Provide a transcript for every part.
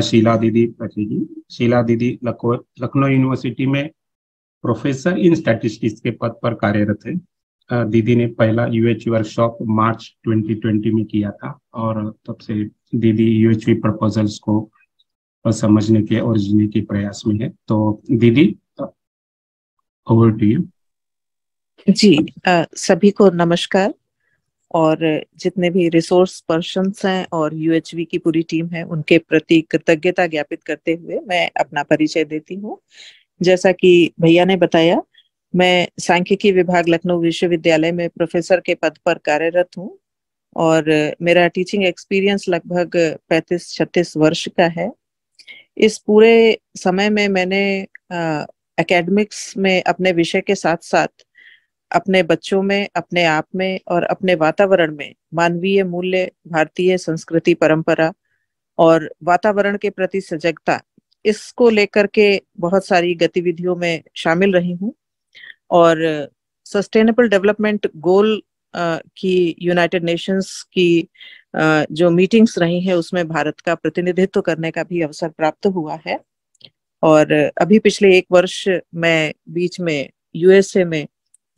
शीला दीदी जी शीला दीदी लखनऊ यूनिवर्सिटी में प्रोफेसर इन स्टैटिस्टिक्स के पद पर कार्यरत है दीदी ने पहला यूएच वर्कशॉप मार्च 2020 में किया था और तब से दीदी यूएच प्रपोजल्स को समझने के और जीने के प्रयास में है तो दीदी ओवर टू यू जी आ, सभी को नमस्कार और जितने भी रिसोर्स पर्सन हैं और यूएचवी की पूरी टीम है उनके प्रति कृतज्ञता ज्ञापित करते हुए मैं अपना परिचय देती हूँ जैसा कि भैया ने बताया मैं सांख्यिकी विभाग लखनऊ विश्वविद्यालय में प्रोफेसर के पद पर कार्यरत हूँ और मेरा टीचिंग एक्सपीरियंस लगभग 35-36 वर्ष का है इस पूरे समय में मैंने एकेडमिक्स में अपने विषय के साथ साथ अपने बच्चों में अपने आप में और अपने वातावरण में मानवीय मूल्य भारतीय संस्कृति परंपरा और वातावरण के प्रति सजगता इसको लेकर के बहुत सारी गतिविधियों में शामिल रही हूँ और सस्टेनेबल डेवलपमेंट गोल की यूनाइटेड नेशंस की जो मीटिंग्स रही हैं उसमें भारत का प्रतिनिधित्व करने का भी अवसर प्राप्त हुआ है और अभी पिछले एक वर्ष मैं बीच में यूएसए में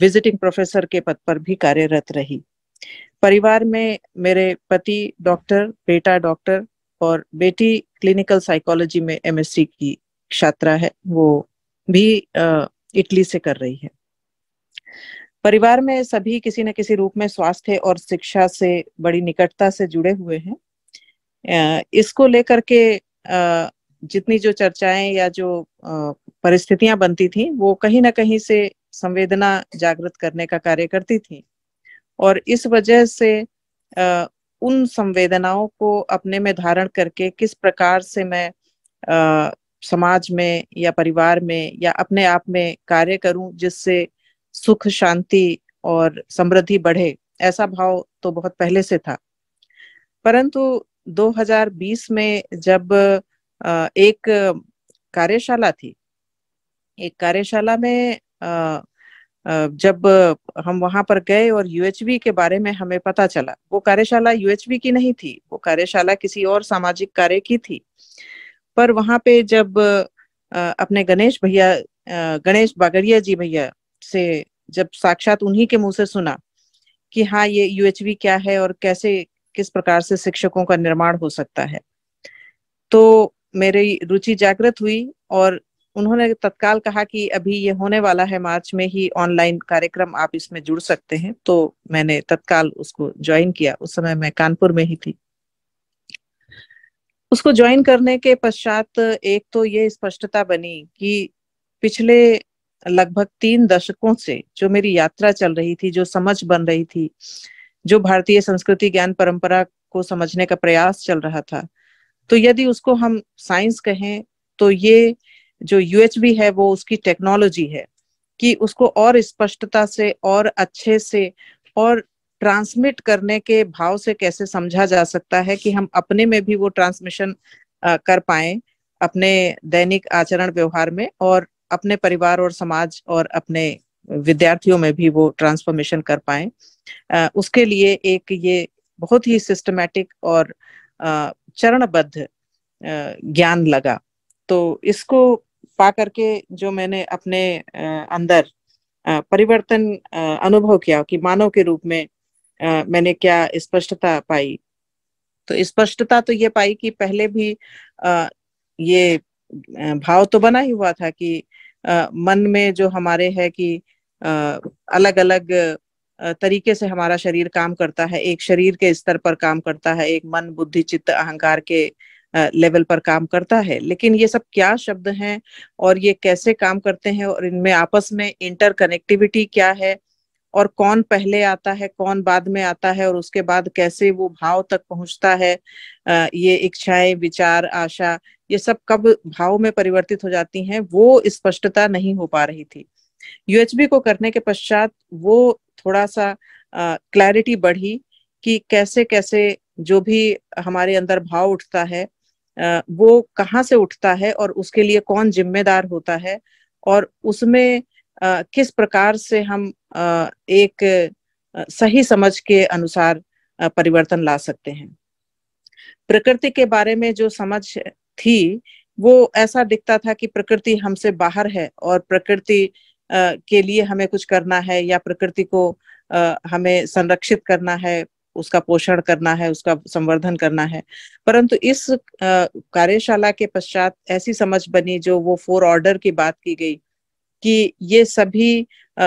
विजिटिंग प्रोफेसर के पद पर भी कार्यरत रही परिवार में मेरे पति डॉक्टर बेटा डॉक्टर और बेटी क्लिनिकल साइकोलॉजी में एमएससी की छात्रा है वो भी इटली से कर रही है परिवार में सभी किसी न किसी रूप में स्वास्थ्य और शिक्षा से बड़ी निकटता से जुड़े हुए हैं इसको लेकर के जितनी जो चर्चाएं या जो परिस्थितियां बनती थी वो कहीं ना कहीं से संवेदना जागृत करने का कार्य करती थी और इस वजह से आ, उन संवेदनाओं को अपने में धारण करके किस प्रकार से मैं आ, समाज में या परिवार में या अपने आप में कार्य करूं जिससे सुख शांति और समृद्धि बढ़े ऐसा भाव तो बहुत पहले से था परंतु 2020 में जब एक कार्यशाला थी एक कार्यशाला में जब हम वहां पर गए और यूएचवी के बारे में हमें पता चला वो कार्यशाला यूएचवी की नहीं थी वो कार्यशाला किसी और सामाजिक कार्य की थी पर वहां पे जब अपने गणेश भैया गणेश बागड़िया जी भैया से जब साक्षात उन्हीं के मुंह से सुना कि हाँ ये यूएचवी क्या है और कैसे किस प्रकार से शिक्षकों का निर्माण हो सकता है तो मेरी रुचि जागृत हुई और उन्होंने तत्काल कहा कि अभी ये होने वाला है मार्च में ही ऑनलाइन कार्यक्रम आप इसमें जुड़ सकते हैं तो मैंने तत्काल उसको ज्वाइन किया उस समय मैं कानपुर में ही थी उसको ज्वाइन करने के पश्चात एक तो ये स्पष्टता बनी कि पिछले लगभग तीन दशकों से जो मेरी यात्रा चल रही थी जो समझ बन रही थी जो भारतीय संस्कृति ज्ञान परंपरा को समझने का प्रयास चल रहा था तो यदि उसको हम साइंस कहें तो ये जो यूएचबी है वो उसकी टेक्नोलॉजी है कि उसको और स्पष्टता से और अच्छे से और ट्रांसमिट करने के भाव से कैसे समझा जा सकता है कि हम अपने में भी वो ट्रांसमिशन कर पाए अपने दैनिक आचरण व्यवहार में और अपने परिवार और समाज और अपने विद्यार्थियों में भी वो ट्रांसफॉर्मेशन कर पाए उसके लिए एक ये बहुत ही सिस्टमैटिक और चरणबद्ध ज्ञान लगा तो इसको पा करके जो मैंने अपने अंदर परिवर्तन अनुभव किया कि मानव के रूप में मैंने क्या स्पष्टता पाई तो स्पष्टता तो ये पाई कि पहले भी ये भाव तो बना ही हुआ था कि मन में जो हमारे है कि अलग अलग तरीके से हमारा शरीर काम करता है एक शरीर के स्तर पर काम करता है एक मन बुद्धि चित्त अहंकार के अः लेवल पर काम करता है लेकिन ये सब क्या शब्द हैं और ये कैसे काम करते हैं और इनमें आपस में इंटर कनेक्टिविटी क्या है और कौन पहले आता है कौन बाद में आता है और उसके बाद कैसे वो भाव तक पहुंचता है ये इच्छाएं विचार आशा ये सब कब भाव में परिवर्तित हो जाती हैं वो स्पष्टता नहीं हो पा रही थी यूएचबी को करने के पश्चात वो थोड़ा सा क्लैरिटी बढ़ी कि कैसे कैसे जो भी हमारे अंदर भाव उठता है वो कहाँ से उठता है और उसके लिए कौन जिम्मेदार होता है और उसमें किस प्रकार से हम एक सही समझ के अनुसार परिवर्तन ला सकते हैं प्रकृति के बारे में जो समझ थी वो ऐसा दिखता था कि प्रकृति हमसे बाहर है और प्रकृति के लिए हमें कुछ करना है या प्रकृति को हमें संरक्षित करना है उसका पोषण करना है उसका संवर्धन करना है परंतु इस कार्यशाला के पश्चात ऐसी समझ बनी जो वो फोर ऑर्डर की बात की गई कि ये सभी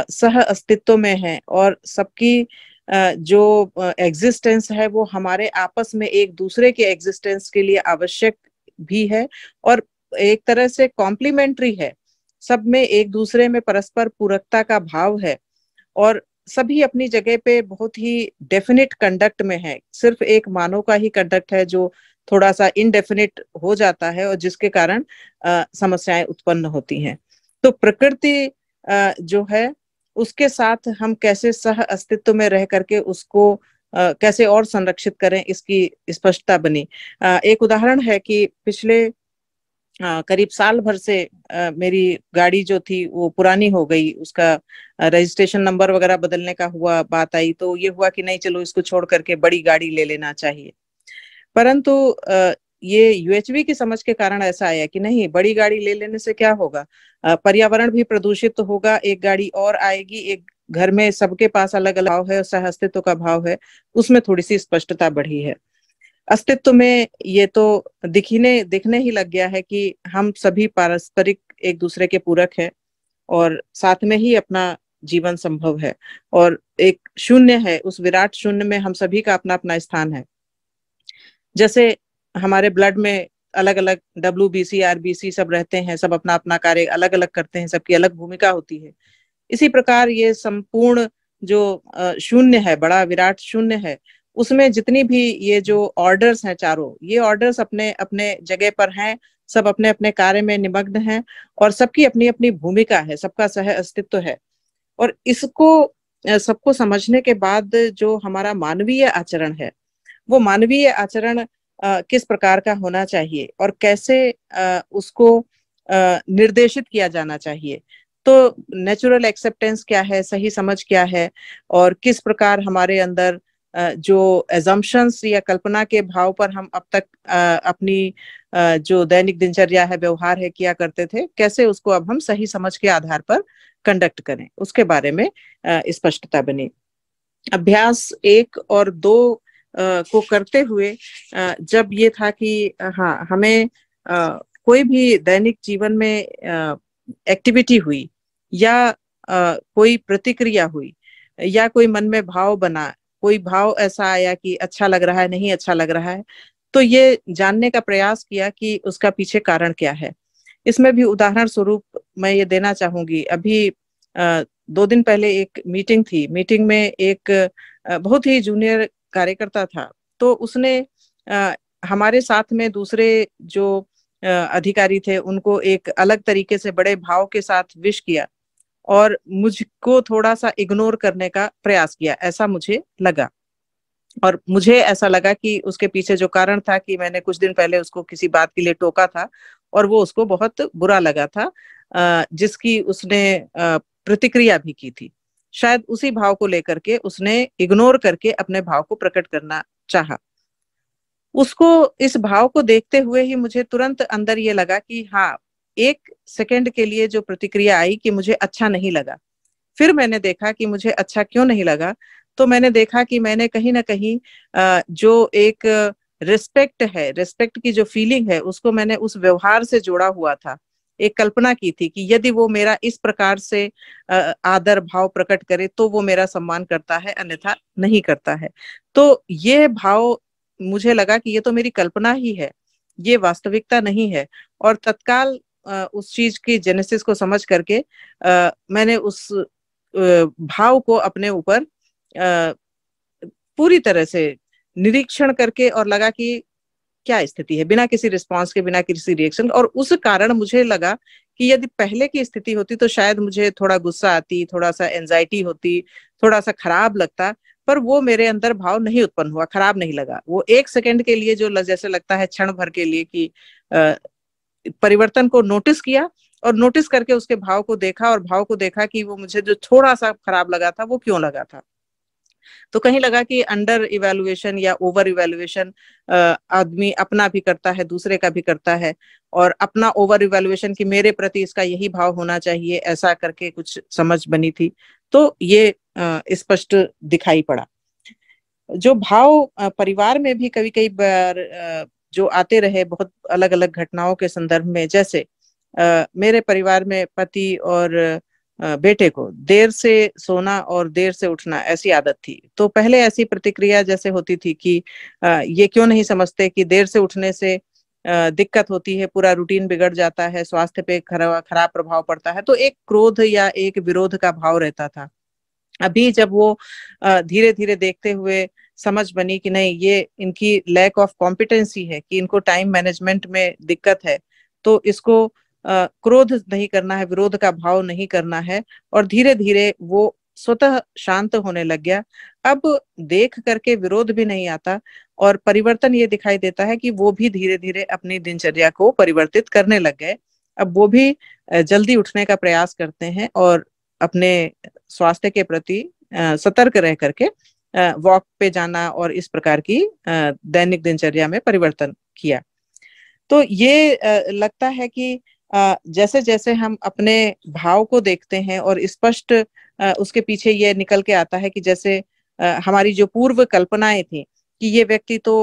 सह अस्तित्व में है और सबकी जो एग्जिस्टेंस है वो हमारे आपस में एक दूसरे के एग्जिस्टेंस के लिए आवश्यक भी है और एक तरह से कॉम्प्लीमेंट्री है सब में एक दूसरे में परस्पर पूरकता का भाव है और सभी अपनी जगह पे बहुत ही डेफिनेट कंडक्ट में है सिर्फ एक मानव का ही कंडक्ट है जो थोड़ा सा इनडेफिनेट हो जाता है और जिसके कारण समस्याएं उत्पन्न होती हैं तो प्रकृति जो है उसके साथ हम कैसे सह अस्तित्व में रह करके उसको आ, कैसे और संरक्षित करें इसकी स्पष्टता इस बनी आ, एक उदाहरण है कि पिछले करीब साल भर से मेरी गाड़ी जो थी वो पुरानी हो गई उसका रजिस्ट्रेशन नंबर वगैरह बदलने का हुआ बात आई तो ये हुआ कि नहीं चलो इसको छोड़ करके बड़ी गाड़ी ले लेना चाहिए परंतु ये यूएचवी की समझ के कारण ऐसा आया कि नहीं बड़ी गाड़ी ले लेने से क्या होगा पर्यावरण भी प्रदूषित होगा एक गाड़ी और आएगी एक घर में सबके पास अलग अलग भाव है सहस्तित्व का भाव है उसमें थोड़ी सी स्पष्टता बढ़ी है अस्तित्व में ये तो दिखने दिखने ही लग गया है कि हम सभी पारस्परिक एक दूसरे के पूरक हैं और साथ में ही अपना जीवन संभव है और एक शून्य है उस विराट शून्य में हम सभी का अपना अपना स्थान है जैसे हमारे ब्लड में अलग अलग W B C R B C सब रहते हैं सब अपना अपना कार्य अलग अलग करते हैं सबकी अलग भूमिका होती है इसी प्रकार ये संपूर्ण जो शून्य है बड़ा विराट शून्य है उसमें जितनी भी ये जो ऑर्डर्स हैं चारों ये ऑर्डर्स अपने अपने जगह पर हैं सब अपने अपने कार्य में निमग्न हैं और सबकी अपनी अपनी भूमिका है सबका सह अस्तित्व है और इसको सबको समझने के बाद जो हमारा मानवीय आचरण है वो मानवीय आचरण किस प्रकार का होना चाहिए और कैसे आ, उसको आ, निर्देशित किया जाना चाहिए तो नेचुरल एक्सेप्टेंस क्या है सही समझ क्या है और किस प्रकार हमारे अंदर जो एजम्पन्स या कल्पना के भाव पर हम अब तक अपनी जो दैनिक दिनचर्या है व्यवहार है किया करते थे कैसे उसको अब हम सही समझ के आधार पर कंडक्ट करें उसके बारे में स्पष्टता बनी अभ्यास एक और दो को करते हुए जब ये था कि हाँ हमें कोई भी दैनिक जीवन में एक्टिविटी हुई या कोई प्रतिक्रिया हुई या कोई मन में भाव बना कोई भाव ऐसा आया कि अच्छा लग रहा है नहीं अच्छा लग रहा है तो ये जानने का प्रयास किया कि उसका पीछे कारण क्या है इसमें भी उदाहरण स्वरूप मैं ये देना चाहूंगी अभी दो दिन पहले एक मीटिंग थी मीटिंग में एक बहुत ही जूनियर कार्यकर्ता था तो उसने हमारे साथ में दूसरे जो अधिकारी थे उनको एक अलग तरीके से बड़े भाव के साथ विश किया और मुझको थोड़ा सा इग्नोर करने का प्रयास किया ऐसा मुझे लगा और मुझे ऐसा लगा कि उसके पीछे जो कारण था कि मैंने कुछ दिन पहले उसको किसी बात के लिए टोका था और वो उसको बहुत बुरा लगा था जिसकी उसने प्रतिक्रिया भी की थी शायद उसी भाव को लेकर के उसने इग्नोर करके अपने भाव को प्रकट करना चाहा उसको इस भाव को देखते हुए ही मुझे तुरंत अंदर ये लगा कि हाँ एक सेकेंड के लिए जो प्रतिक्रिया आई कि मुझे अच्छा नहीं लगा फिर मैंने देखा कि मुझे अच्छा क्यों नहीं लगा तो मैंने देखा कि मैंने कहीं ना कहीं जो एक रिस्पेक्ट है रिस्पेक्ट की जो फीलिंग है उसको मैंने उस व्यवहार से जोड़ा हुआ था एक कल्पना की थी कि यदि वो मेरा इस प्रकार से आदर भाव प्रकट करे तो वो मेरा सम्मान करता है अन्यथा नहीं करता है तो ये भाव मुझे लगा कि ये तो मेरी कल्पना ही है ये वास्तविकता नहीं है और तत्काल उस चीज की जेनेसिस को समझ करके आ, मैंने उस भाव को अपने ऊपर पूरी तरह से निरीक्षण करके और लगा कि क्या स्थिति है बिना किसी रिस्पांस के बिना किसी रिएक्शन और उस कारण मुझे लगा कि यदि पहले की स्थिति होती तो शायद मुझे थोड़ा गुस्सा आती थोड़ा सा एंजाइटी होती थोड़ा सा खराब लगता पर वो मेरे अंदर भाव नहीं उत्पन्न हुआ खराब नहीं लगा वो एक सेकंड के लिए जो जैसे लगता है क्षण भर के लिए कि परिवर्तन को नोटिस किया और नोटिस करके उसके भाव को देखा और भाव को देखा कि वो मुझे जो थोड़ा सा खराब लगा था वो क्यों लगा था तो कहीं लगा कि अंडर इवेलुएशन या ओवर इवेलुएशन आदमी अपना भी करता है दूसरे का भी करता है और अपना ओवर इवेलुएशन कि मेरे प्रति इसका यही भाव होना चाहिए ऐसा करके कुछ समझ बनी थी तो ये स्पष्ट दिखाई पड़ा जो भाव परिवार में भी कभी कई बार जो आते रहे बहुत अलग अलग घटनाओं के संदर्भ में जैसे आ, मेरे परिवार में पति और आ, बेटे को देर से सोना और देर से उठना ऐसी आदत थी तो पहले ऐसी प्रतिक्रिया जैसे होती थी कि आ, ये क्यों नहीं समझते कि देर से उठने से दिक्कत होती है पूरा रूटीन बिगड़ जाता है स्वास्थ्य पे खराब खराब प्रभाव पड़ता है तो एक क्रोध या एक विरोध का भाव रहता था अभी जब वो धीरे धीरे देखते हुए समझ बनी कि नहीं ये इनकी लैक ऑफ कॉम्पिटेंसी है कि इनको टाइम मैनेजमेंट में दिक्कत है तो इसको क्रोध नहीं करना है विरोध का भाव नहीं करना है और धीरे धीरे वो स्वतः शांत होने लग गया अब देख करके विरोध भी नहीं आता और परिवर्तन ये दिखाई देता है कि वो भी धीरे धीरे अपनी दिनचर्या को परिवर्तित करने लग गए अब वो भी जल्दी उठने का प्रयास करते हैं और अपने स्वास्थ्य के प्रति सतर्क रह करके वॉक पे जाना और इस प्रकार की दैनिक दिनचर्या में परिवर्तन किया तो ये लगता है कि जैसे जैसे हम अपने भाव को देखते हैं और स्पष्ट उसके पीछे ये निकल के आता है कि जैसे हमारी जो पूर्व कल्पनाएं थी कि ये व्यक्ति तो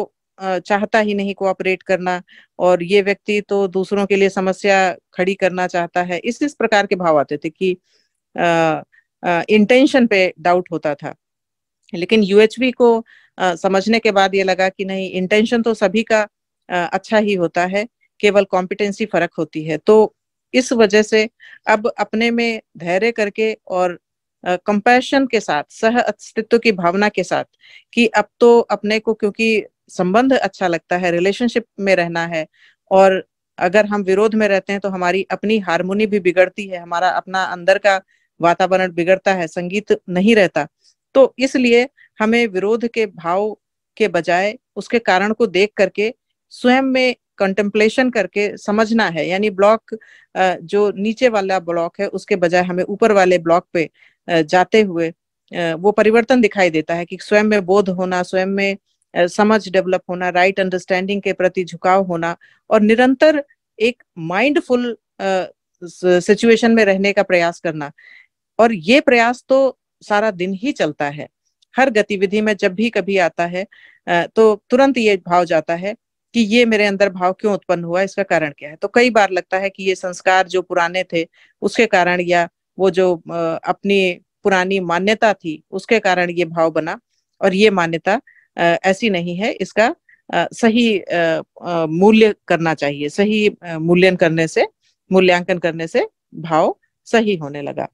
चाहता ही नहीं कोऑपरेट करना और ये व्यक्ति तो दूसरों के लिए समस्या खड़ी करना चाहता है इस इस प्रकार के भाव आते थे कि इंटेंशन पे डाउट होता था लेकिन यूएचवी को आ, समझने के बाद ये लगा कि नहीं इंटेंशन तो सभी का आ, अच्छा ही होता है केवल कॉम्पिटेंसी फर्क होती है तो इस वजह से अब अपने में धैर्य करके और कंपैशन के साथ सह अस्तित्व की भावना के साथ कि अब तो अपने को क्योंकि संबंध अच्छा लगता है रिलेशनशिप में रहना है और अगर हम विरोध में रहते हैं तो हमारी अपनी हारमोनी भी बिगड़ती है हमारा अपना अंदर का वातावरण बिगड़ता है संगीत नहीं रहता तो इसलिए हमें विरोध के भाव के बजाय उसके कारण को देख करके स्वयं में कंटेम्पलेशन करके समझना है यानी ब्लॉक जो नीचे वाला ब्लॉक है उसके बजाय हमें ऊपर वाले ब्लॉक पे जाते हुए वो परिवर्तन दिखाई देता है कि स्वयं में बोध होना स्वयं में समझ डेवलप होना राइट right अंडरस्टैंडिंग के प्रति झुकाव होना और निरंतर एक माइंडफुल सिचुएशन में रहने का प्रयास करना और ये प्रयास तो सारा दिन ही चलता है हर गतिविधि में जब भी कभी आता है तो तुरंत ये भाव जाता है कि ये मेरे अंदर भाव क्यों उत्पन्न हुआ इसका कारण क्या है तो कई बार लगता है कि ये संस्कार जो पुराने थे उसके कारण या वो जो अपनी पुरानी मान्यता थी उसके कारण ये भाव बना और ये मान्यता ऐसी नहीं है इसका सही मूल्य करना चाहिए सही मूल्यन करने से मूल्यांकन करने से भाव सही होने लगा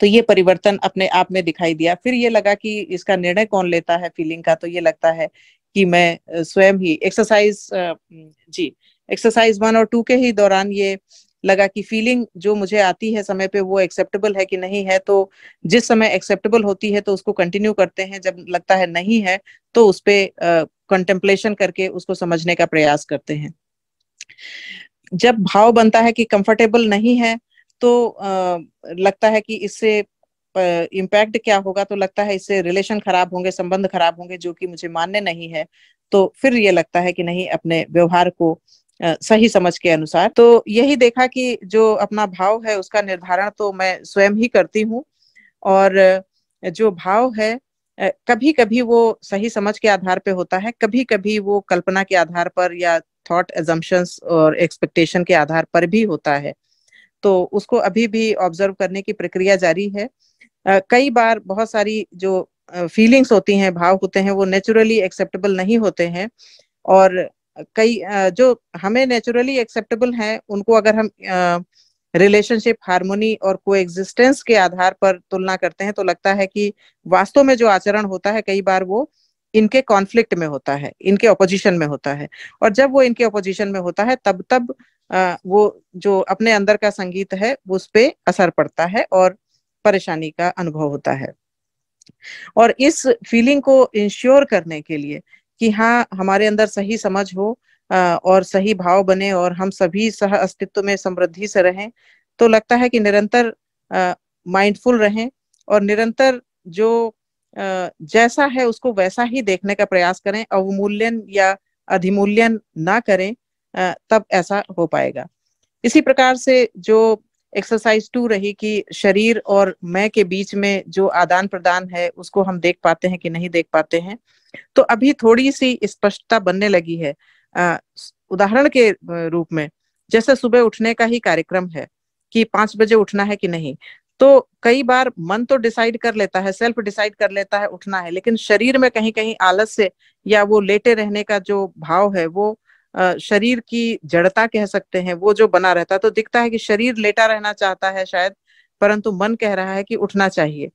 तो ये परिवर्तन अपने आप में दिखाई दिया फिर ये लगा कि इसका निर्णय कौन लेता है फीलिंग का तो ये लगता है कि मैं स्वयं ही एक्सरसाइज जी एक्सरसाइज वन और टू के ही दौरान ये लगा कि फीलिंग जो मुझे आती है समय पे वो एक्सेप्टेबल है कि नहीं है तो जिस समय एक्सेप्टेबल होती है तो उसको कंटिन्यू करते हैं जब लगता है नहीं है तो उस पर कंटेम्पलेशन करके उसको समझने का प्रयास करते हैं जब भाव बनता है कि कंफर्टेबल नहीं है तो आ, लगता है कि इससे इम्पैक्ट क्या होगा तो लगता है इससे रिलेशन खराब होंगे संबंध खराब होंगे जो कि मुझे मान्य नहीं है तो फिर ये लगता है कि नहीं अपने व्यवहार को आ, सही समझ के अनुसार तो यही देखा कि जो अपना भाव है उसका निर्धारण तो मैं स्वयं ही करती हूँ और जो भाव है कभी कभी वो सही समझ के आधार पे होता है कभी कभी वो कल्पना के आधार पर या थॉट एजम्पन्स और एक्सपेक्टेशन के आधार पर भी होता है तो उसको अभी भी ऑब्जर्व करने की प्रक्रिया जारी है कई बार बहुत सारी जो फीलिंग्स होती हैं भाव होते हैं वो नेचुरली एक्सेप्टेबल नहीं होते हैं और कई जो हमें नेचुरली एक्सेप्टेबल हैं उनको अगर हम रिलेशनशिप हारमोनी और को के आधार पर तुलना करते हैं तो लगता है कि वास्तव में जो आचरण होता है कई बार वो इनके कॉन्फ्लिक्ट में होता है इनके ऑपोजिशन में होता है और जब वो इनके ऑपोजिशन में होता है तब तब वो जो अपने अंदर का संगीत है उस पर असर पड़ता है और परेशानी का अनुभव होता है और इस फीलिंग को इंश्योर करने के लिए कि हाँ हमारे अंदर सही समझ हो और सही भाव बने और हम सभी सह अस्तित्व में समृद्धि से रहें तो लगता है कि निरंतर माइंडफुल रहें और निरंतर जो जैसा है उसको वैसा ही देखने का प्रयास करें अवमूल्यन या अधिमूल्यन ना करें तब ऐसा हो पाएगा इसी प्रकार से जो एक्सरसाइज टू रही कि शरीर और मैं के बीच में जो आदान प्रदान है उसको हम देख पाते हैं कि नहीं देख पाते हैं तो अभी थोड़ी सी स्पष्टता बनने लगी है उदाहरण के रूप में जैसे सुबह उठने का ही कार्यक्रम है कि पांच बजे उठना है कि नहीं तो कई बार मन तो डिसाइड कर लेता है सेल्फ डिसाइड कर लेता है उठना है लेकिन शरीर में कहीं कहीं आलस से या वो लेटे रहने का जो भाव है वो शरीर की जड़ता कह सकते हैं वो जो बना रहता है तो दिखता है कि शरीर लेटा रहना चाहता है शायद परंतु मन कह रहा है कि उठना चाहिए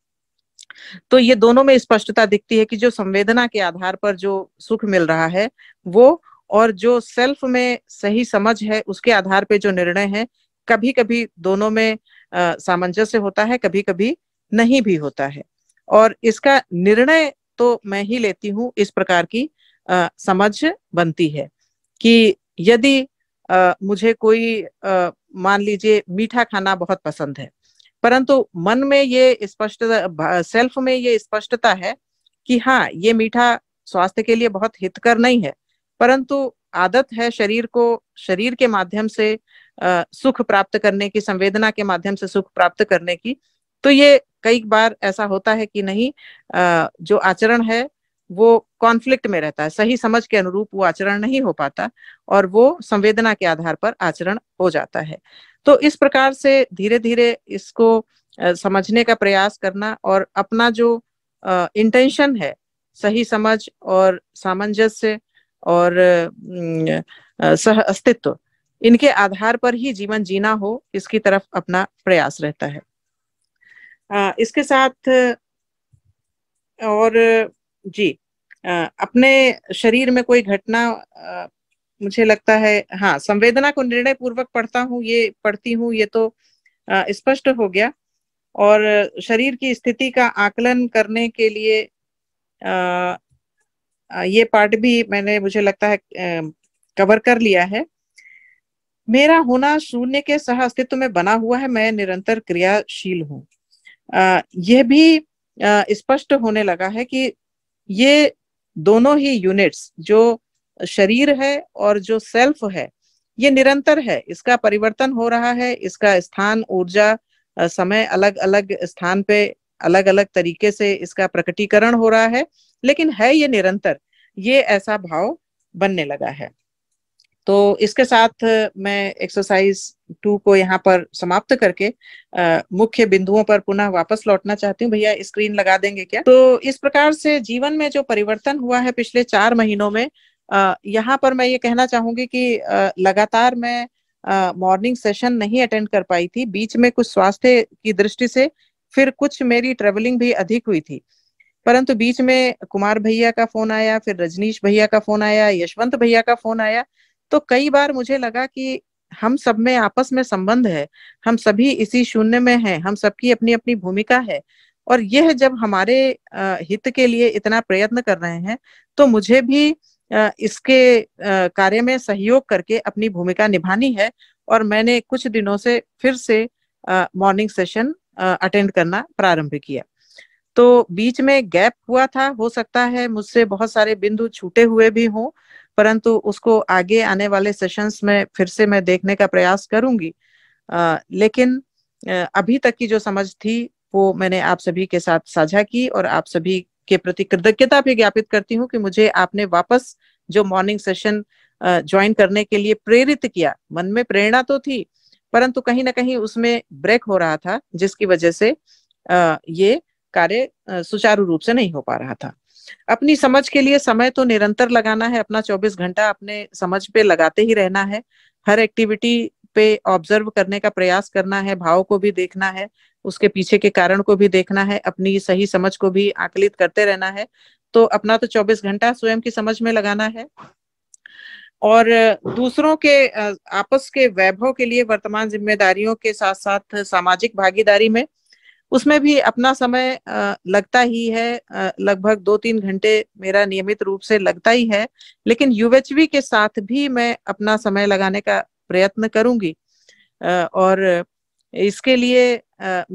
तो ये दोनों में स्पष्टता दिखती है कि जो संवेदना के आधार पर जो सुख मिल रहा है वो और जो सेल्फ में सही समझ है उसके आधार पे जो निर्णय है कभी कभी दोनों में सामंजस्य होता है कभी कभी नहीं भी होता है और इसका निर्णय तो मैं ही लेती हूँ इस प्रकार की आ, समझ बनती है कि यदि आ, मुझे कोई आ, मान लीजिए मीठा खाना बहुत पसंद है परंतु मन में ये स्पष्ट सेल्फ में ये स्पष्टता है कि हाँ ये मीठा स्वास्थ्य के लिए बहुत हितकर नहीं है परंतु आदत है शरीर को शरीर के माध्यम से आ, सुख प्राप्त करने की संवेदना के माध्यम से सुख प्राप्त करने की तो ये कई बार ऐसा होता है कि नहीं आ, जो आचरण है वो कॉन्फ्लिक्ट में रहता है सही समझ के अनुरूप वो आचरण नहीं हो पाता और वो संवेदना के आधार पर आचरण हो जाता है तो इस प्रकार से धीरे धीरे इसको समझने का प्रयास करना और अपना जो इंटेंशन है सही समझ और सामंजस्य और सह अस्तित्व इनके आधार पर ही जीवन जीना हो इसकी तरफ अपना प्रयास रहता है इसके साथ और जी अपने शरीर में कोई घटना मुझे लगता है हाँ संवेदना को निर्णय पूर्वक पढ़ता हूँ ये पढ़ती हूँ ये तो स्पष्ट हो गया और शरीर की स्थिति का आकलन करने के लिए आ, ये पार्ट भी मैंने मुझे लगता है कवर कर लिया है मेरा होना शून्य के सह अस्तित्व में बना हुआ है मैं निरंतर क्रियाशील हूँ यह भी स्पष्ट होने लगा है कि ये दोनों ही यूनिट्स जो शरीर है और जो सेल्फ है ये निरंतर है इसका परिवर्तन हो रहा है इसका स्थान ऊर्जा समय अलग अलग स्थान पे अलग अलग तरीके से इसका प्रकटीकरण हो रहा है लेकिन है ये निरंतर ये ऐसा भाव बनने लगा है तो इसके साथ मैं एक्सरसाइज टू को यहाँ पर समाप्त करके मुख्य बिंदुओं पर पुनः वापस लौटना चाहती हूँ भैया स्क्रीन लगा देंगे क्या तो इस प्रकार से जीवन में जो परिवर्तन हुआ है पिछले चार महीनों में यहाँ पर मैं ये कहना चाहूंगी कि लगातार मैं मॉर्निंग सेशन नहीं अटेंड कर पाई थी बीच में कुछ स्वास्थ्य की दृष्टि से फिर कुछ मेरी ट्रेवलिंग भी अधिक हुई थी परंतु बीच में कुमार भैया का फोन आया फिर रजनीश भैया का फोन आया यशवंत भैया का फोन आया तो कई बार मुझे लगा कि हम सब में आपस में संबंध है हम सभी इसी शून्य में हैं हम सबकी अपनी अपनी भूमिका है और यह जब हमारे हित के लिए इतना प्रयत्न कर रहे हैं तो मुझे भी इसके कार्य में सहयोग करके अपनी भूमिका निभानी है और मैंने कुछ दिनों से फिर से मॉर्निंग सेशन अटेंड करना प्रारंभ किया तो बीच में गैप हुआ था हो सकता है मुझसे बहुत सारे बिंदु छूटे हुए भी हों परंतु उसको आगे आने वाले सेशंस में फिर से मैं देखने का प्रयास करूंगी आ, लेकिन अभी तक की जो समझ थी वो मैंने आप सभी के साथ साझा की और आप सभी के प्रति कृतज्ञता भी ज्ञापित करती हूँ कि मुझे आपने वापस जो मॉर्निंग सेशन ज्वाइन करने के लिए प्रेरित किया मन में प्रेरणा तो थी परंतु कहीं ना कहीं उसमें ब्रेक हो रहा था जिसकी वजह से ये कार्य सुचारू रूप से नहीं हो पा रहा था अपनी समझ के लिए समय तो निरंतर लगाना है अपना 24 घंटा अपने समझ पे लगाते ही रहना है हर एक्टिविटी पे ऑब्जर्व करने का प्रयास करना है भाव को भी देखना है उसके पीछे के कारण को भी देखना है अपनी सही समझ को भी आकलित करते रहना है तो अपना तो 24 घंटा स्वयं की समझ में लगाना है और दूसरों के आपस के वैभव के लिए वर्तमान जिम्मेदारियों के साथ साथ सामाजिक भागीदारी में उसमें भी अपना समय लगता ही है लगभग दो तीन घंटे मेरा नियमित रूप से लगता ही है लेकिन यूएचवी के साथ भी मैं अपना समय लगाने का प्रयत्न करूंगी और इसके लिए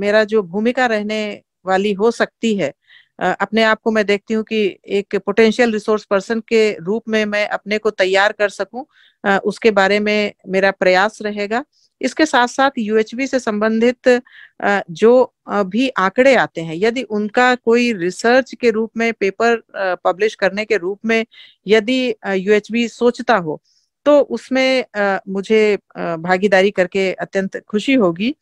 मेरा जो भूमिका रहने वाली हो सकती है अपने आप को मैं देखती हूँ कि एक पोटेंशियल रिसोर्स पर्सन के रूप में मैं अपने को तैयार कर सकूं उसके बारे में मेरा प्रयास रहेगा इसके साथ साथ यूएचबी से संबंधित जो भी आंकड़े आते हैं यदि उनका कोई रिसर्च के रूप में पेपर पब्लिश करने के रूप में यदि यूएचबी सोचता हो तो उसमें मुझे भागीदारी करके अत्यंत खुशी होगी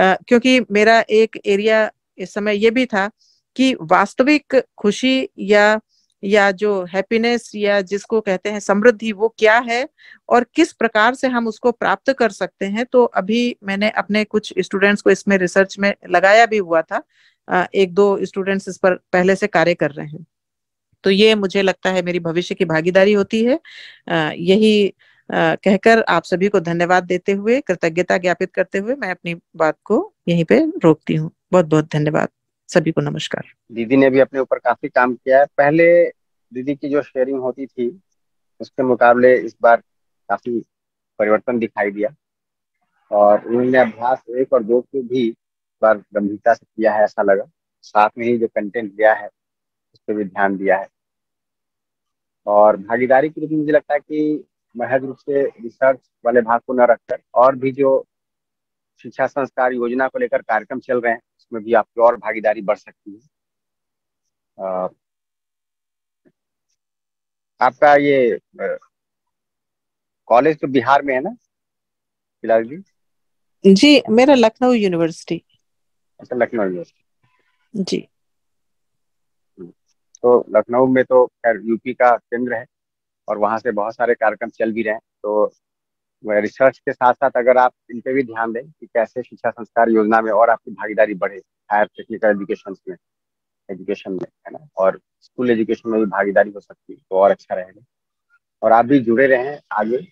क्योंकि मेरा एक एरिया इस समय ये भी था कि वास्तविक खुशी या या जो हैप्पीनेस या जिसको कहते हैं समृद्धि वो क्या है और किस प्रकार से हम उसको प्राप्त कर सकते हैं तो अभी मैंने अपने कुछ स्टूडेंट्स को इसमें रिसर्च में लगाया भी हुआ था एक दो स्टूडेंट्स इस पर पहले से कार्य कर रहे हैं तो ये मुझे लगता है मेरी भविष्य की भागीदारी होती है यही कहकर आप सभी को धन्यवाद देते हुए कृतज्ञता ज्ञापित करते हुए मैं अपनी बात को यहीं पे रोकती हूँ बहुत बहुत धन्यवाद सभी को नमस्कार दीदी ने भी अपने ऊपर काफी काम किया है पहले दीदी की जो शेयरिंग होती थी उसके मुकाबले इस बार काफी परिवर्तन दिखाई दिया और उन्होंने अभ्यास एक और दो को भी बार गंभीरता से किया है ऐसा लगा साथ में ही जो कंटेंट दिया है उस पर भी ध्यान दिया है और भागीदारी के रूप में मुझे लगता है कि महज रूप से रिसर्च वाले भाग को न रखकर और भी जो शिक्षा संस्कार योजना को लेकर कार्यक्रम चल रहे हैं उसमें भी आपकी और भागीदारी बढ़ सकती है आपका ये कॉलेज तो बिहार में है ना फिलहाल जी जी मेरा लखनऊ यूनिवर्सिटी अच्छा लखनऊ यूनिवर्सिटी जी तो लखनऊ में तो खैर यूपी का केंद्र है और वहां से बहुत सारे कार्यक्रम चल भी रहे हैं तो रिसर्च के साथ साथ अगर आप इन पे भी ध्यान दें कि कैसे शिक्षा संस्कार योजना में और आपकी भागीदारी बढ़े हायर टेक्निकल एजुकेशन में एजुकेशन में है ना और स्कूल एजुकेशन में भी भागीदारी हो सकती है तो और अच्छा रहेगा और आप भी जुड़े रहें आगे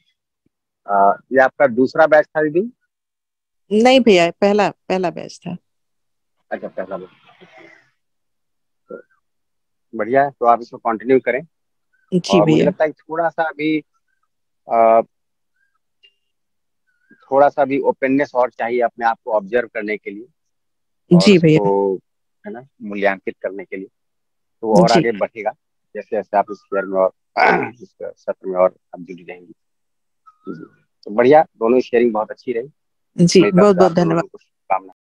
आ, ये आपका दूसरा बैच था दीदी नहीं भैया पहला पहला बैच था अच्छा पहला बैच तो बढ़िया तो आप इसको कंटिन्यू करें जी भैया लगता है थोड़ा सा अभी थोड़ा सा भी ओपननेस और चाहिए अपने आप को ऑब्जर्व करने के लिए जी भैया है ना मूल्यांकित करने के लिए तो और आगे बढ़ेगा जैसे जैसे आप इस शेयर में और इस सत्र में और आप जुड़ी रहेंगी तो बढ़िया दोनों शेयरिंग बहुत अच्छी रही जी बहुत बहुत धन्यवाद